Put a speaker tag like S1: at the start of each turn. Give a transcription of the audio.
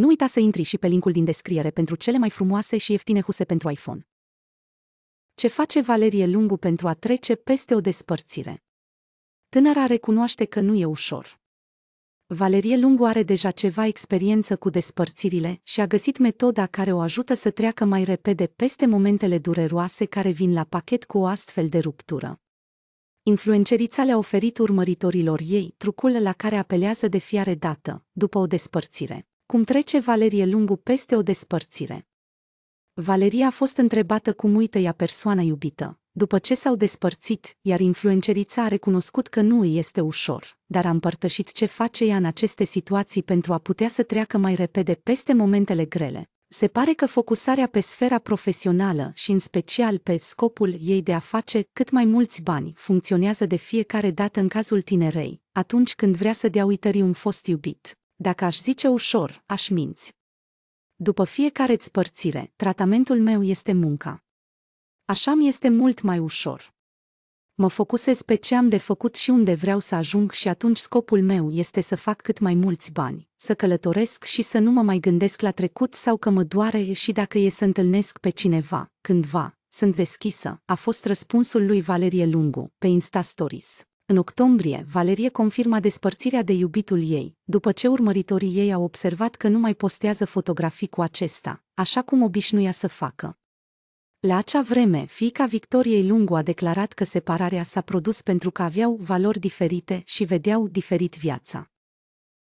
S1: Nu uita să intri și pe linkul din descriere pentru cele mai frumoase și ieftine huse pentru iPhone. Ce face Valerie Lungu pentru a trece peste o despărțire? Tânăra recunoaște că nu e ușor. Valerie Lungu are deja ceva experiență cu despărțirile și a găsit metoda care o ajută să treacă mai repede peste momentele dureroase care vin la pachet cu o astfel de ruptură. Influencerița le-a oferit urmăritorilor ei trucul la care apelează de fiare dată, după o despărțire cum trece Valerie Lungu peste o despărțire. Valeria a fost întrebată cum uită ea persoana iubită, după ce s-au despărțit, iar influencerița a recunoscut că nu îi este ușor, dar a împărtășit ce face ea în aceste situații pentru a putea să treacă mai repede peste momentele grele. Se pare că focusarea pe sfera profesională și în special pe scopul ei de a face cât mai mulți bani funcționează de fiecare dată în cazul tinerei, atunci când vrea să dea uitării un fost iubit. Dacă aș zice ușor, aș minți. După fiecare spărțire, tratamentul meu este munca. Așa mi este mult mai ușor. Mă focusez pe ce am de făcut și unde vreau să ajung și atunci scopul meu este să fac cât mai mulți bani, să călătoresc și să nu mă mai gândesc la trecut sau că mă doare și dacă e să întâlnesc pe cineva, cândva, sunt deschisă, a fost răspunsul lui Valerie Lungu, pe Insta Stories. În octombrie, Valerie confirma despărțirea de iubitul ei, după ce urmăritorii ei au observat că nu mai postează fotografii cu acesta, așa cum obișnuia să facă. La acea vreme, fiica Victoriei Lungu a declarat că separarea s-a produs pentru că aveau valori diferite și vedeau diferit viața.